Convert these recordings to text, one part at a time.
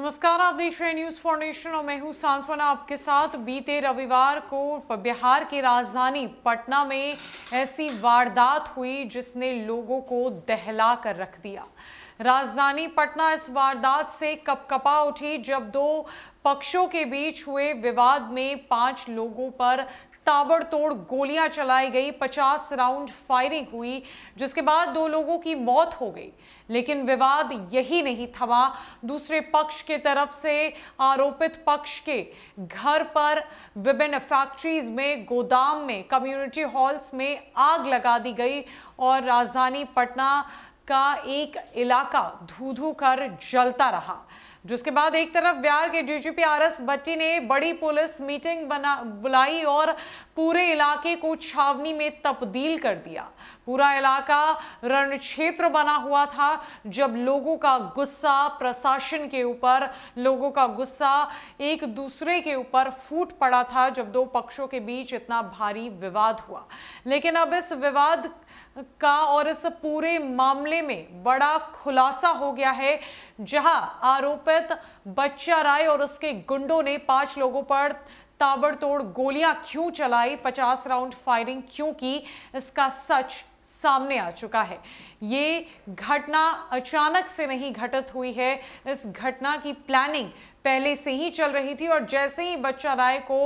नमस्कार आप देख रहे हैं न्यूज़ फाउंडेशन और मैं हूं सांत्वना आपके साथ बीते रविवार को बिहार की राजधानी पटना में ऐसी वारदात हुई जिसने लोगों को दहला कर रख दिया राजधानी पटना इस वारदात से कपकपा उठी जब दो पक्षों के बीच हुए विवाद में पांच लोगों पर ताबड़तोड़ गोलियां चलाई गई 50 राउंड फायरिंग हुई जिसके बाद दो लोगों की मौत हो गई लेकिन विवाद यही नहीं थमा दूसरे पक्ष के तरफ से आरोपित पक्ष के घर पर विभिन्न फैक्ट्रीज में गोदाम में कम्युनिटी हॉल्स में आग लगा दी गई और राजधानी पटना का एक इलाका धू धू कर जलता रहा जिसके बाद एक तरफ बिहार के डीजीपी आर एस भट्टी ने बड़ी पुलिस मीटिंग बना बुलाई और पूरे इलाके को छावनी में तब्दील कर दिया पूरा इलाका रण क्षेत्र बना हुआ था जब लोगों का गुस्सा प्रशासन के ऊपर लोगों का गुस्सा एक दूसरे के ऊपर फूट पड़ा था जब दो पक्षों के बीच इतना भारी विवाद हुआ लेकिन अब इस विवाद का और इस पूरे मामले में बड़ा खुलासा हो गया है जहां आरोपित बच्चा राय और उसके गुंडों ने पांच लोगों पर ताबड़तोड़ गोलियां क्यों चलाई 50 राउंड फायरिंग क्यों की इसका सच सामने आ चुका है ये घटना अचानक से नहीं घटित हुई है इस घटना की प्लानिंग पहले से ही चल रही थी और जैसे ही बच्चा राय को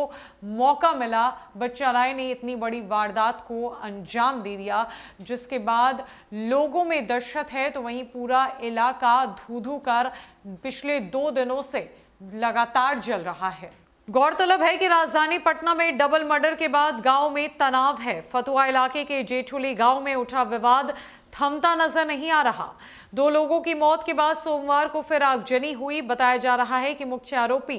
मौका मिला बच्चा राय ने इतनी बड़ी वारदात को अंजाम दे दिया जिसके बाद लोगों में दहशत है तो वहीं पूरा इलाका धू धू कर पिछले दो दिनों से लगातार जल रहा है गौरतलब है कि राजधानी पटना में डबल मर्डर के बाद गांव में तनाव है फतुआ इलाके के जेठुली गांव में उठा विवाद थमता नजर नहीं आ रहा दो लोगों की मौत के बाद सोमवार को फिर आगजनी हुई बताया जा रहा है कि मुख्य आरोपी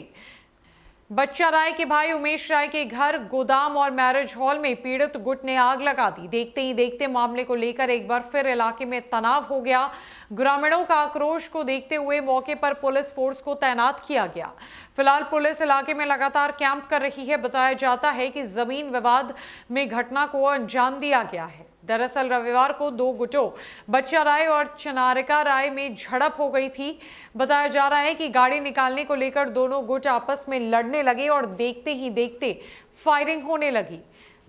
बच्चा राय के भाई उमेश राय के घर गोदाम और मैरिज हॉल में पीड़ित गुट ने आग लगा दी देखते ही देखते मामले को लेकर एक बार फिर इलाके में तनाव हो गया ग्रामीणों का आक्रोश को देखते हुए मौके पर पुलिस फोर्स को तैनात किया गया फिलहाल पुलिस इलाके में लगातार कैंप कर रही है बताया जाता है कि जमीन विवाद में घटना को अंजाम दिया गया है दरअसल रविवार को दो गुटों बच्चा राय और चनारिका राय में झड़प हो गई थी बताया जा रहा है कि गाड़ी निकालने को लेकर दोनों गुट आपस में लड़ने लगे और देखते ही देखते फायरिंग होने लगी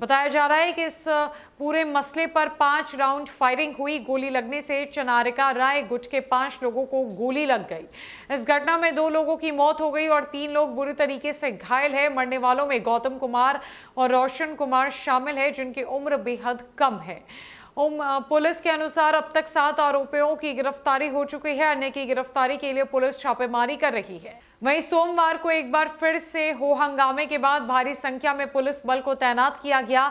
बताया जा रहा है कि इस पूरे मसले पर पांच राउंड फायरिंग हुई गोली लगने से चनारिका राय गुट के पांच लोगों को गोली लग गई इस घटना में दो लोगों की मौत हो गई और तीन लोग बुरी तरीके से घायल है मरने वालों में गौतम कुमार और रोशन कुमार शामिल है जिनकी उम्र बेहद कम है पुलिस के अनुसार अब तक सात आरोपियों की गिरफ्तारी हो चुकी है अन्य की गिरफ्तारी के लिए पुलिस छापेमारी कर रही है वहीं सोमवार को एक बार फिर से हो हंगामे के बाद भारी संख्या में पुलिस बल को तैनात किया गया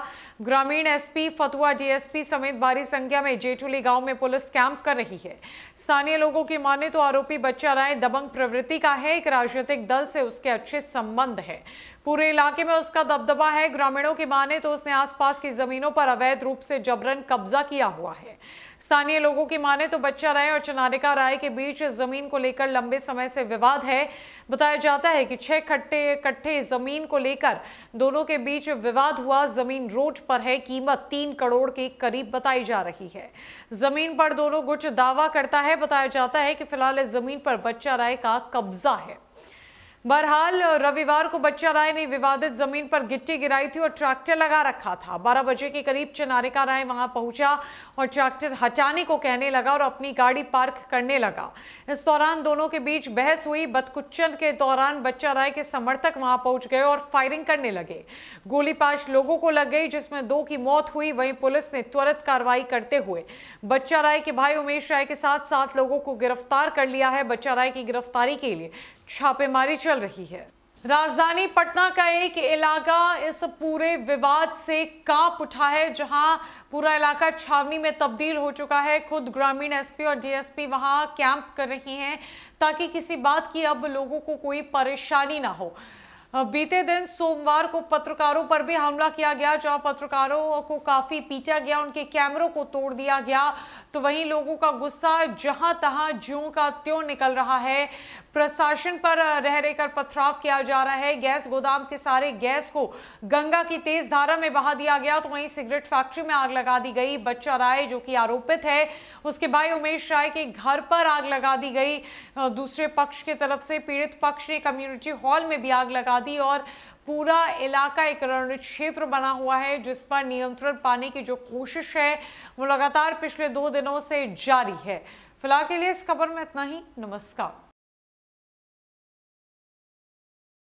ग्रामीण एसपी फतुआ डीएसपी समेत भारी संख्या में जेठुली गांव में पुलिस कैंप कर रही है स्थानीय लोगों की माने तो आरोपी बच्चा राय दबंग प्रवृत्ति का है एक राजनीतिक दल से उसके अच्छे संबंध है पूरे इलाके में उसका दबदबा है ग्रामीणों की माने तो उसने आसपास की जमीनों पर अवैध रूप से जबरन कब्जा किया हुआ है स्थानीय लोगों की माने तो बच्चा राय और चनारिका राय के बीच जमीन को लेकर लंबे समय से विवाद है बताया जाता है कि छह कट्टे कट्ठे जमीन को लेकर दोनों के बीच विवाद हुआ जमीन रोड पर है कीमत तीन करोड़ के करीब बताई जा रही है जमीन पर दोनों गुट दावा करता है बताया जाता है कि फिलहाल इस जमीन पर बच्चा राय का कब्जा है बहरहाल रविवार को बच्चा राय ने विवादित जमीन पर गिट्टी गिराई थी और ट्रैक्टर लगा रखा था 12 बजे के करीब चनारिका राय वहां पहुंचा और ट्रैक्टर हटाने को कहने लगा और अपनी गाड़ी पार्क करने लगा इस दौरान दोनों के बीच बहस हुई बदकुचन के दौरान बच्चा राय के समर्थक वहां पहुंच गए और फायरिंग करने लगे गोली लोगों को लग गई जिसमें दो की मौत हुई वहीं पुलिस ने त्वरित कार्रवाई करते हुए बच्चा राय के भाई उमेश राय के साथ सात लोगों को गिरफ्तार कर लिया है बच्चा राय की गिरफ्तारी के लिए छापेमारी चल रही है राजधानी पटना का एक इलाका इस पूरे विवाद से कांप उठा है जहां पूरा इलाका छावनी में तब्दील हो चुका है खुद ग्रामीण एसपी और डीएसपी वहां कैंप कर रही हैं ताकि किसी बात की अब लोगों को कोई परेशानी ना हो बीते दिन सोमवार को पत्रकारों पर भी हमला किया गया जहां पत्रकारों को काफी पीटा गया उनके कैमरों को तोड़ दिया गया तो वहीं लोगों का गुस्सा जहां तहां ज्यों का त्यों निकल रहा है प्रशासन पर रह रहकर पथराव किया जा रहा है गैस गोदाम के सारे गैस को गंगा की तेज धारा में बहा दिया गया तो वहीं सिगरेट फैक्ट्री में आग लगा दी गई बच्चा राय जो कि आरोपित है उसके भाई उमेश राय के घर पर आग लगा दी गई दूसरे पक्ष की तरफ से पीड़ित पक्ष ने कम्युनिटी हॉल में भी आग लगा आबादी और पूरा इलाका एक रण क्षेत्र बना हुआ है जिस पर नियंत्रण पाने की जो कोशिश है वो लगातार पिछले दो दिनों से जारी है फिलहाल के लिए इस खबर में इतना ही नमस्कार